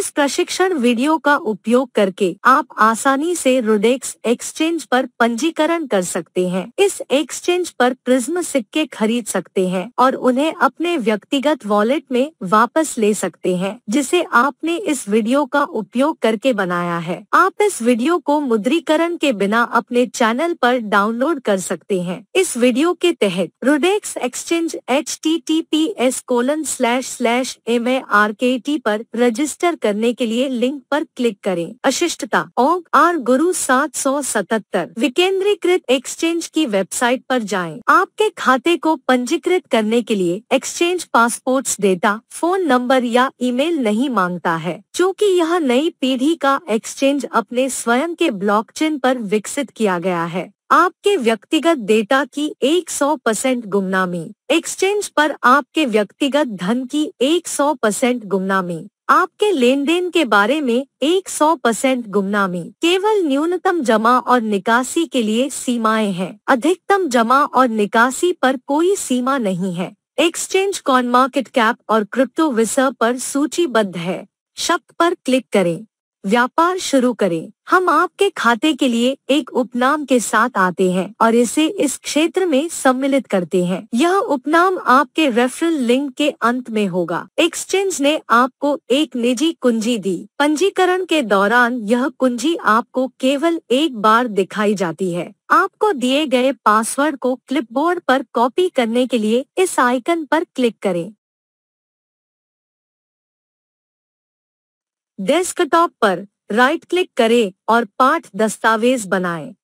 इस प्रशिक्षण वीडियो का उपयोग करके आप आसानी से रुडेक्स एक्सचेंज पर पंजीकरण कर सकते हैं इस एक्सचेंज पर प्रिज्म सिक्के खरीद सकते हैं और उन्हें अपने व्यक्तिगत वॉलेट में वापस ले सकते हैं जिसे आपने इस वीडियो का उपयोग करके बनाया है आप इस वीडियो को मुद्रीकरण के बिना अपने चैनल पर डाउनलोड कर सकते हैं इस वीडियो के तहत Rudex exchange H T T P S colon slash slash M R K T आरोप रजिस्टर कर करने के लिए लिंक पर क्लिक करें अशिष्टता ओग आर गुरु सात सौ सतहत्तर विकेंद्रीकृत एक्सचेंज की वेबसाइट पर जाएं। आपके खाते को पंजीकृत करने के लिए exchange passports data phone number या ईमेल नहीं मांगता है क्योंकि यह नई पीढ़ी का एक्सचेंज अपने स्वयं के ब्लॉकचेन पर विकसित किया गया है आपके व्यक्तिगत डेटा की 100 परसेंट गुमनामी एक्सचेंज पर आपके व्यक्तिगत धन की 100 परसेंट गुमनामी आपके लेन देन के बारे में 100 परसेंट गुमनामी केवल न्यूनतम जमा और निकासी के लिए सीमाएं हैं अधिकतम जमा और निकासी पर कोई सीमा नहीं है एक्सचेंज कॉन मार्केट कैप और क्रिप्टो विसर पर सूचीबद्ध है शब्द पर क्लिक करें व्यापार शुरू करें हम आपके खाते के लिए एक उपनाम के साथ आते हैं और इसे इस क्षेत्र में सम्मिलित करते हैं यह उपनाम आपके रेफरल लिंक के अंत में होगा एक्सचेंज ने आपको एक निजी कुंजी दी पंजीकरण के दौरान यह कुंजी आपको केवल एक बार दिखाई जाती है आपको दिए गए पासवर्ड को क्लिपबोर्ड पर कॉपी करने के लिए इस आइकन पर क्लिक करें डेस्कटॉप पर राइट क्लिक करें और पाठ दस्तावेज बनाएं।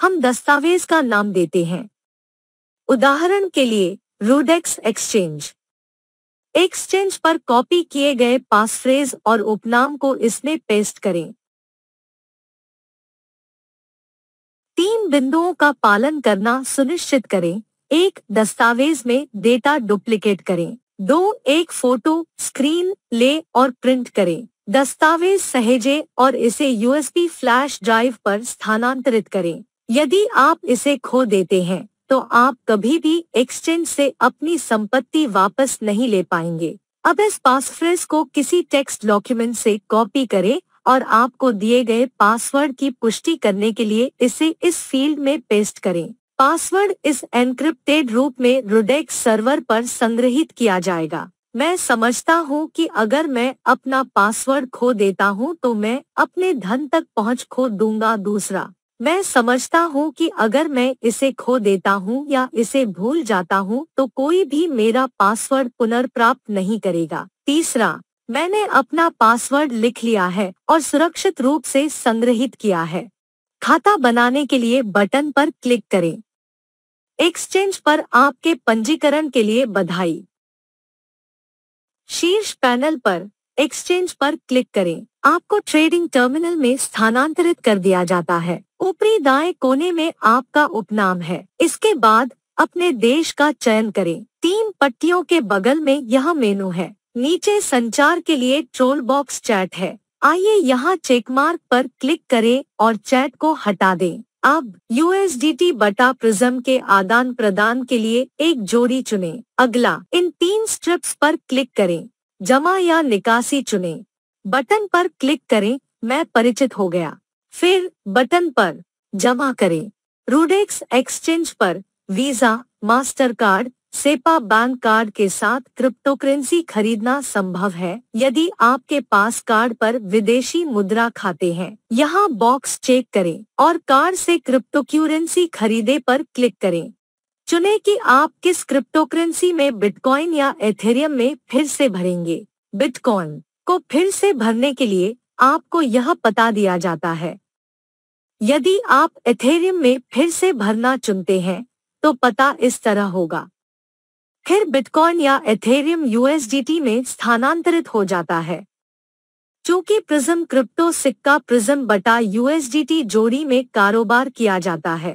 हम दस्तावेज का नाम देते हैं उदाहरण के लिए रूडेक्स एक्सचेंज एक्सचेंज पर कॉपी किए गए पासफ्रेज और उपनाम को इसमें पेस्ट करें तीन बिंदुओं का पालन करना सुनिश्चित करें एक दस्तावेज में डेटा डुप्लीकेट करें दो एक फोटो स्क्रीन ले और प्रिंट करें दस्तावेज सहेजे और इसे यूएसबी फ्लैश ड्राइव पर स्थानांतरित करें यदि आप इसे खो देते हैं तो आप कभी भी एक्सचेंज से अपनी संपत्ति वापस नहीं ले पाएंगे अब इस पासफ्रेज को किसी टेक्स्ट डॉक्यूमेंट से कॉपी करें और आपको दिए गए पासवर्ड की पुष्टि करने के लिए इसे इस फील्ड में पेस्ट करें पासवर्ड इस एनक्रिप्टेड रूप में रुडेक्स सर्वर पर संग्रहित किया जाएगा मैं समझता हूँ कि अगर मैं अपना पासवर्ड खो देता हूँ तो मैं अपने धन तक पहुँच खो दूंगा दूसरा मैं समझता हूँ कि अगर मैं इसे खो देता हूँ या इसे भूल जाता हूँ तो कोई भी मेरा पासवर्ड पुनर्प्राप्त नहीं करेगा तीसरा मैंने अपना पासवर्ड लिख लिया है और सुरक्षित रूप से संग्रहित किया है खाता बनाने के लिए बटन पर क्लिक करें एक्सचेंज पर आपके पंजीकरण के लिए बधाई शीर्ष पैनल पर एक्सचेंज पर क्लिक करें आपको ट्रेडिंग टर्मिनल में स्थानांतरित कर दिया जाता है ऊपरी दाएं कोने में आपका उपनाम है इसके बाद अपने देश का चयन करें तीन पट्टियों के बगल में यह मेनू है नीचे संचार के लिए ट्रोल बॉक्स चैट है आइए यहाँ चेकमार्क पर क्लिक करें और चैट को हटा दें अब यूएसडीटी बटा प्रिज्म के आदान प्रदान के लिए एक जोड़ी चुनें। अगला इन तीन स्ट्रिप्स पर क्लिक करें जमा या निकासी चुनें। बटन पर क्लिक करें मैं परिचित हो गया फिर बटन पर जमा करें रूडेक्स एक्सचेंज पर Visa Mastercard SEPA bank card के साथ क्रिप्टोकरेंसी खरीदना संभव है यदि आपके पास कार्ड पर विदेशी मुद्रा खाते हैं यहाँ बॉक्स चेक करें और कार्ड से क्रिप्टोक्यूरेंसी खरीदे पर क्लिक करें चुने कि आप किस क्रिप्टोकरेंसी में बिटकॉइन या एथेरियम में फिर से भरेंगे बिटकॉइन को फिर से भरने के लिए आपको यह पता दिया जाता है यदि आप एथेरियम में फिर से भरना चुनते हैं तो पता इस तरह होगा फिर बिटकॉइन या एथेरियम यूएसडीटी में स्थानांतरित हो जाता है चूंकि प्रिज्म क्रिप्टो सिक्का प्रिज्म बटा यूएसडीटी जोड़ी में कारोबार किया जाता है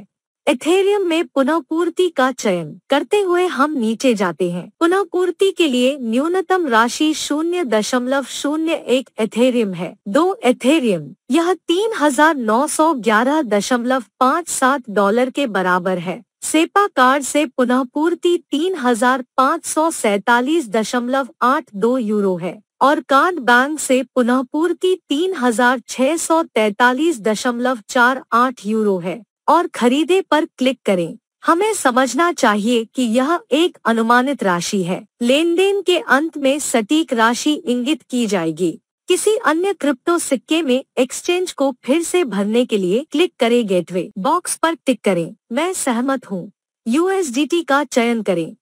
एथेरियम में पुनःपूर्ति का चयन करते हुए हम नीचे जाते हैं पुनःपूर्ति के लिए न्यूनतम राशि शून्य दशमलव शून्य एक एथेरियम है दो एथेरियम यह तीन हजार नौ सौ ग्यारह दशमलव पाँच सात डॉलर के बराबर है सेपा कार्ड से पुनः पूर्ति तीन हजार पाँच सौ सैतालीस दशमलव आठ दो यूरो है और कार्ड बैंक से पुनः पूर्ति तीन हजार सौ तैतालीस दशमलव चार आठ यूरो है और खरीदे पर क्लिक करें हमें समझना चाहिए कि यह एक अनुमानित राशि है लेन देन के अंत में सटीक राशि इंगित की जाएगी किसी अन्य क्रिप्टो सिक्के में एक्सचेंज को फिर से भरने के लिए क्लिक करें गेटवे बॉक्स पर टिक करें मैं सहमत हूँ यूएसडीटी का चयन करें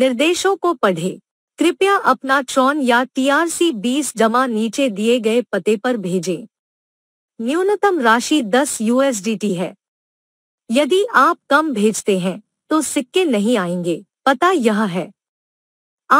निर्देशों को पढ़ें कृपया अपना ट्रॉन या टीआरसी 20 जमा नीचे दिए गए पते पर भेजें न्यूनतम राशि 10 यूएसडीटी है यदि आप कम भेजते हैं तो सिक्के नहीं आएंगे पता यह है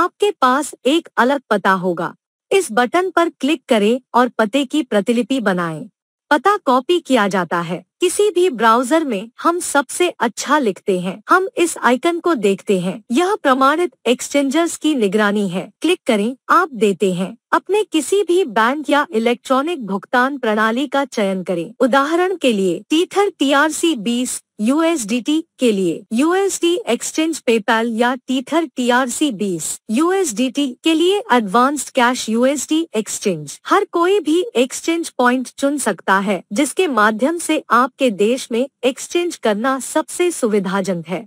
आपके पास एक अलग पता होगा इस बटन पर क्लिक करें और पते की प्रतिलिपि बनाएं। पता कॉपी किया जाता है किसी भी ब्राउजर में हम सबसे अच्छा लिखते हैं हम इस आइकन को देखते हैं यह प्रमाणित एक्सचेंजर्स की निगरानी है क्लिक करें आप देते हैं अपने किसी भी बैंक या इलेक्ट्रॉनिक भुगतान प्रणाली का चयन करें उदाहरण के लिए टीथर टीआरसी 20 यूएसडीटी के लिए यूएसडी एक्सचेंज पेपैल या टीथर टीआरसी 20 यूएसडीटी के लिए एडवांस्ड कैश यूएसडी एक्सचेंज हर कोई भी एक्सचेंज पॉइंट चुन सकता है जिसके माध्यम से आप आपके देश में एक्सचेंज करना सबसे सुविधाजनक है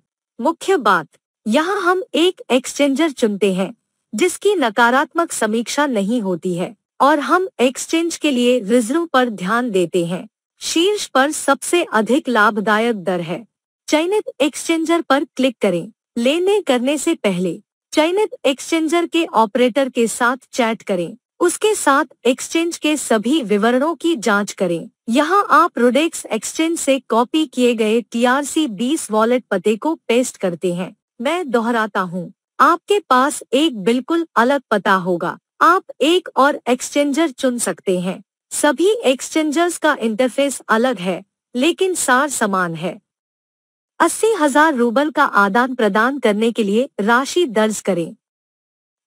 मुख्य बात यहाँ हम एक एक्सचेंजर चुनते हैं जिसकी नकारात्मक समीक्षा नहीं होती है और हम एक्सचेंज के लिए रिजर्व पर ध्यान देते हैं शीर्ष पर सबसे अधिक लाभदायक दर है चयनित एक्सचेंजर पर क्लिक करें लेने करने से पहले चयनित एक्सचेंजर के ऑपरेटर के साथ चैट करें उसके साथ एक्सचेंज के सभी विवरणों की जांच करें यहाँ आप रोडेक्स एक्सचेंज से कॉपी किए गए टीआरसी 20 वॉलेट पते को पेस्ट करते हैं मैं दोहराता हूँ आपके पास एक बिल्कुल अलग पता होगा आप एक और एक्सचेंजर चुन सकते हैं सभी एक्सचेंजर्स का इंटरफेस अलग है लेकिन सार समान है अस्सी हजार रूबल का आदान प्रदान करने के लिए राशि दर्ज करें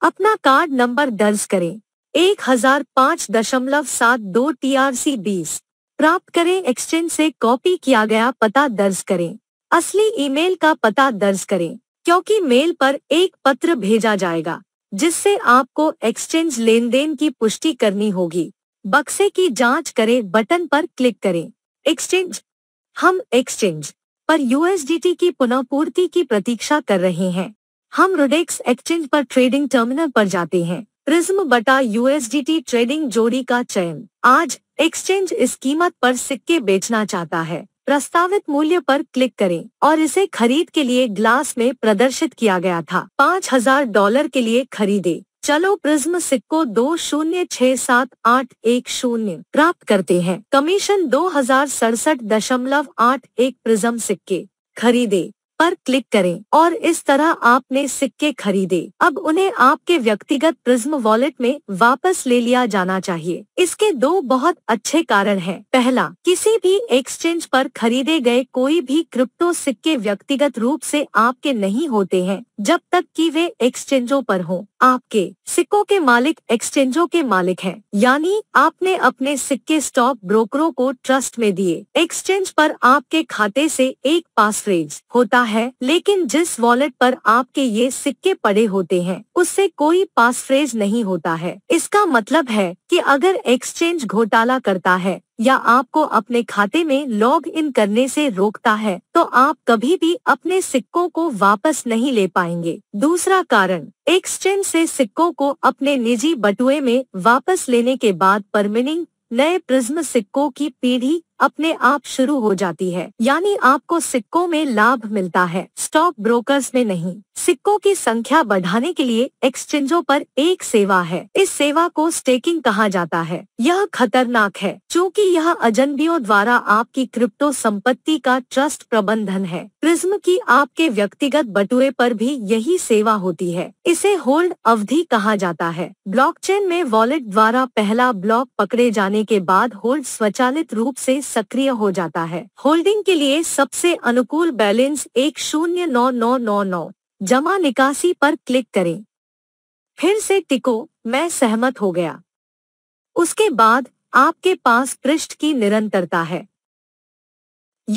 अपना कार्ड नंबर दर्ज करें एक हजार पाँच दशमलव सात दो टी आर सी बीस प्राप्त करें एक्सचेंज से कॉपी किया गया पता दर्ज करें असली ईमेल का पता दर्ज करें क्योंकि मेल पर एक पत्र भेजा जाएगा जिससे आपको एक्सचेंज लेन देन की पुष्टि करनी होगी बक्से की जांच करें बटन पर क्लिक करें एक्सचेंज हम एक्सचेंज पर यूएसडीटी की पुनःपूर्ति की प्रतीक्षा कर रहे हैं हम रोडेक्स एक्सचेंज पर ट्रेडिंग टर्मिनल पर जाते हैं प्रिज्म बटा यूएसडीटी ट्रेडिंग जोड़ी का चयन आज एक्सचेंज इस कीमत पर सिक्के बेचना चाहता है प्रस्तावित मूल्य पर क्लिक करें और इसे खरीद के लिए ग्लास में प्रदर्शित किया गया था पाँच हजार डॉलर के लिए खरीदे चलो प्रिज्म सिक्को दो शून्य छह सात आठ एक शून्य प्राप्त करते हैं कमीशन दो हजार सड़सठ दशमलव आठ एक प्रिज्म सिक्के खरीदे पर क्लिक करें और इस तरह आपने सिक्के खरीदे अब उन्हें आपके व्यक्तिगत प्रिज्म वॉलेट में वापस ले लिया जाना चाहिए इसके दो बहुत अच्छे कारण हैं। पहला किसी भी एक्सचेंज पर खरीदे गए कोई भी क्रिप्टो सिक्के व्यक्तिगत रूप से आपके नहीं होते हैं जब तक कि वे एक्सचेंजों पर हों आपके सिक्कों के मालिक एक्सचेंजों के मालिक हैं यानी आपने अपने सिक्के स्टॉक ब्रोकरों को ट्रस्ट में दिए एक्सचेंज पर आपके खाते से एक पासफ्रेज होता है है लेकिन जिस वॉलेट पर आपके ये सिक्के पड़े होते हैं उससे कोई पास फ्रेज नहीं होता है इसका मतलब है कि अगर एक्सचेंज घोटाला करता है या आपको अपने खाते में लॉग इन करने से रोकता है तो आप कभी भी अपने सिक्कों को वापस नहीं ले पाएंगे दूसरा कारण एक्सचेंज से सिक्कों को अपने निजी बटुए में वापस लेने के बाद परमिनिंग नए प्रिज्म सिक्कों की पीढ़ी अपने आप शुरू हो जाती है यानी आपको सिक्कों में लाभ मिलता है स्टॉक ब्रोकर्स में नहीं सिक्कों की संख्या बढ़ाने के लिए एक्सचेंजों पर एक सेवा है इस सेवा को स्टेकिंग कहा जाता है यह खतरनाक है क्योंकि यह अजनबियों द्वारा आपकी क्रिप्टो संपत्ति का ट्रस्ट प्रबंधन है प्रिज्म की आपके व्यक्तिगत बटुए पर भी यही सेवा होती है इसे होल्ड अवधि कहा जाता है ब्लॉकचेन में वॉलेट द्वारा पहला ब्लॉक पकड़े जाने के बाद होल्ड स्वचालित रूप ऐसी सक्रिय हो जाता है होल्डिंग के लिए सबसे अनुकूल बैलेंस एक शून्य नौ नौ नौ नौ जमा निकासी पर क्लिक करें फिर से टिको मैं सहमत हो गया उसके बाद आपके पास पृष्ठ की निरंतरता है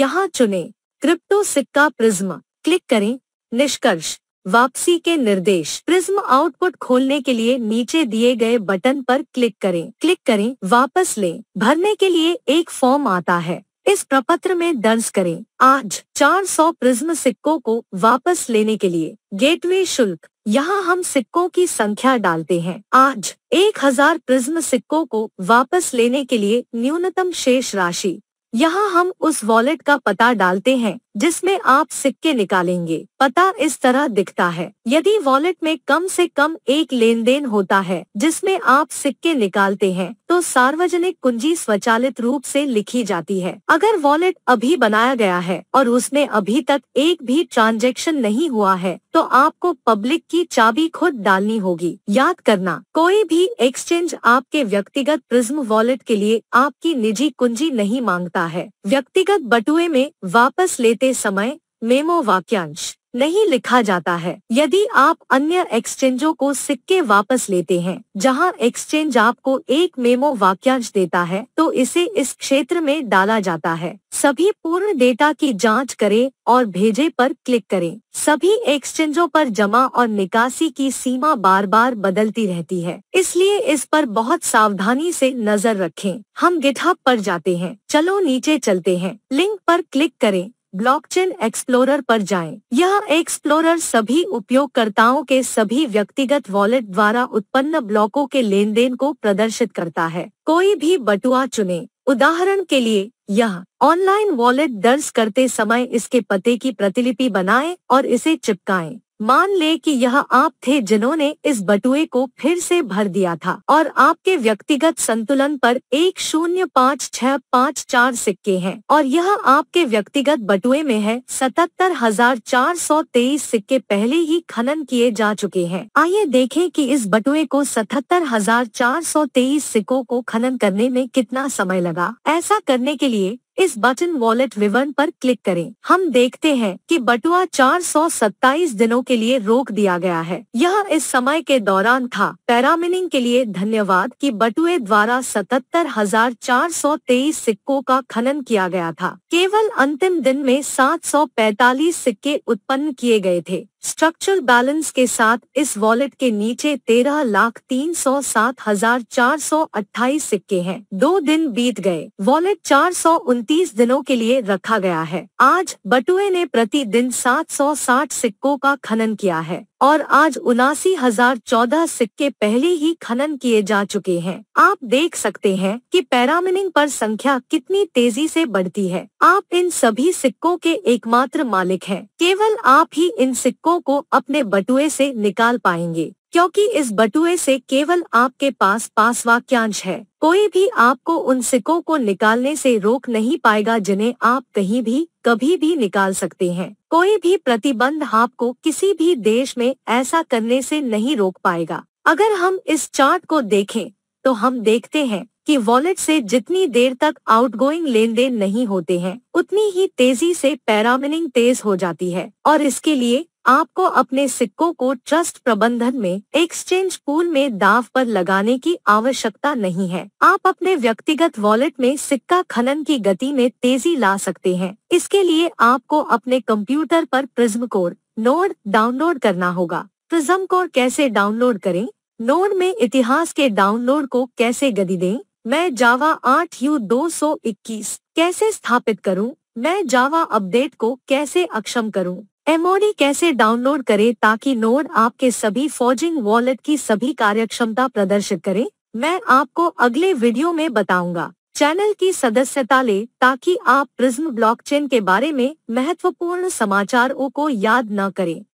यहाँ चुने क्रिप्टो सिक्का प्रिज्म क्लिक करें निष्कर्ष वापसी के निर्देश प्रिज्म आउटपुट खोलने के लिए नीचे दिए गए बटन पर क्लिक करें क्लिक करें वापस लें भरने के लिए एक फॉर्म आता है इस प्रपत्र में दर्ज करें आज 400 प्रिज्म सिक्कों को वापस लेने के लिए गेटवे शुल्क यहाँ हम सिक्कों की संख्या डालते हैं आज 1000 प्रिज्म सिक्कों को वापस लेने के लिए न्यूनतम शेष राशि यहाँ हम उस वॉलेट का पता डालते हैं जिसमें आप सिक्के निकालेंगे पता इस तरह दिखता है यदि वॉलेट में कम से कम एक लेन देन होता है जिसमें आप सिक्के निकालते हैं तो सार्वजनिक कुंजी स्वचालित रूप से लिखी जाती है अगर वॉलेट अभी बनाया गया है और उसमें अभी तक एक भी ट्रांजेक्शन नहीं हुआ है तो आपको पब्लिक की चाबी खुद डालनी होगी याद करना कोई भी एक्सचेंज आपके व्यक्तिगत प्रिज्म वॉलेट के लिए आपकी निजी कुंजी नहीं मांगता है व्यक्तिगत बटुए में वापस लेते करते समय मेमो वाक्यांश नहीं लिखा जाता है यदि आप अन्य एक्सचेंजों को सिक्के वापस लेते हैं जहां एक्सचेंज आपको एक मेमो वाक्यांश देता है तो इसे इस क्षेत्र में डाला जाता है सभी पूर्ण डेटा की जांच करें और भेजे पर क्लिक करें सभी एक्सचेंजों पर जमा और निकासी की सीमा बार बार बदलती रहती है इसलिए इस पर बहुत सावधानी से नजर रखें हम गिठाप पर जाते हैं चलो नीचे चलते हैं लिंक पर क्लिक करें ब्लॉकचेन एक्सप्लोरर पर जाएं। यह एक्सप्लोरर सभी उपयोगकर्ताओं के सभी व्यक्तिगत वॉलेट द्वारा उत्पन्न ब्लॉकों के लेन देन को प्रदर्शित करता है कोई भी बटुआ चुने उदाहरण के लिए यह ऑनलाइन वॉलेट दर्ज करते समय इसके पते की प्रतिलिपि बनाएं और इसे चिपकाएं। मान ले कि यह आप थे जिन्होंने इस बटुए को फिर से भर दिया था और आपके व्यक्तिगत संतुलन पर एक शून्य पाँच छह पाँच चार सिक्के हैं और यह आपके व्यक्तिगत बटुए में है सतहत्तर हजार चार सौ तेईस सिक्के पहले ही खनन किए जा चुके हैं आइए देखें कि इस बटुए को सतहत्तर हजार चार सौ तेईस सिक्कों को खनन करने में कितना समय लगा ऐसा करने के लिए इस बटन वॉलेट विवरण पर क्लिक करें हम देखते हैं कि बटुआ 427 दिनों के लिए रोक दिया गया है यह इस समय के दौरान था पैरामिनिंग के लिए धन्यवाद कि बटुए द्वारा सतहत्तर हजार चार सौ तेईस सिक्कों का खनन किया गया था केवल अंतिम दिन में 745 सिक्के उत्पन्न किए गए थे स्ट्रक्चर बैलेंस के साथ इस वॉलेट के नीचे तेरह लाख तीन सौ सात हजार चार सौ अट्ठाईस सिक्के हैं दो दिन बीत गए वॉलेट चार सौ उनतीस दिनों के लिए रखा गया है आज बटुए ने प्रति दिन सात सौ साठ सिक्कों का खनन किया है और आज उनासी हजार चौदह सिक्के पहले ही खनन किए जा चुके हैं आप देख सकते हैं कि पैरामिनिंग पर संख्या कितनी तेजी से बढ़ती है आप इन सभी सिक्कों के एकमात्र मालिक हैं केवल आप ही इन सिक्कों को अपने बटुए से निकाल पाएंगे क्योंकि इस बटुए से केवल आपके पास पास वाक्यांश है कोई भी आपको उन सिक्कों को निकालने से रोक नहीं पाएगा जिन्हें आप कहीं भी कभी भी निकाल सकते हैं कोई भी प्रतिबंध आपको किसी भी देश में ऐसा करने से नहीं रोक पाएगा अगर हम इस चार्ट को देखें तो हम देखते हैं कि वॉलेट से जितनी देर तक आउटगोइंग लेन देन नहीं होते हैं उतनी ही तेजी से पैरामिनिंग तेज हो जाती है और इसके लिए आपको अपने सिक्कों को ट्रस्ट प्रबंधन में एक्सचेंज पूल में दाव पर लगाने की आवश्यकता नहीं है आप अपने व्यक्तिगत वॉलेट में सिक्का खनन की गति में तेजी ला सकते हैं इसके लिए आपको अपने कंप्यूटर पर प्रिज्म कोर नोड डाउनलोड करना होगा प्रिज्म कोर कैसे डाउनलोड करें नोड में इतिहास के डाउनलोड को कैसे गति दें मैं जावा आठ यू दो सौ इक्कीस कैसे स्थापित करूं? मैं जावा अपडेट को कैसे अक्षम करूं? एमओडी कैसे डाउनलोड करें ताकि नोड आपके सभी फोजिंग वॉलेट की सभी कार्यक्षमता प्रदर्शित करे मैं आपको अगले वीडियो में बताऊंगा चैनल की सदस्यता ले ताकि आप प्रिज्म ब्लॉकचेन के बारे में महत्वपूर्ण समाचारों को याद न करें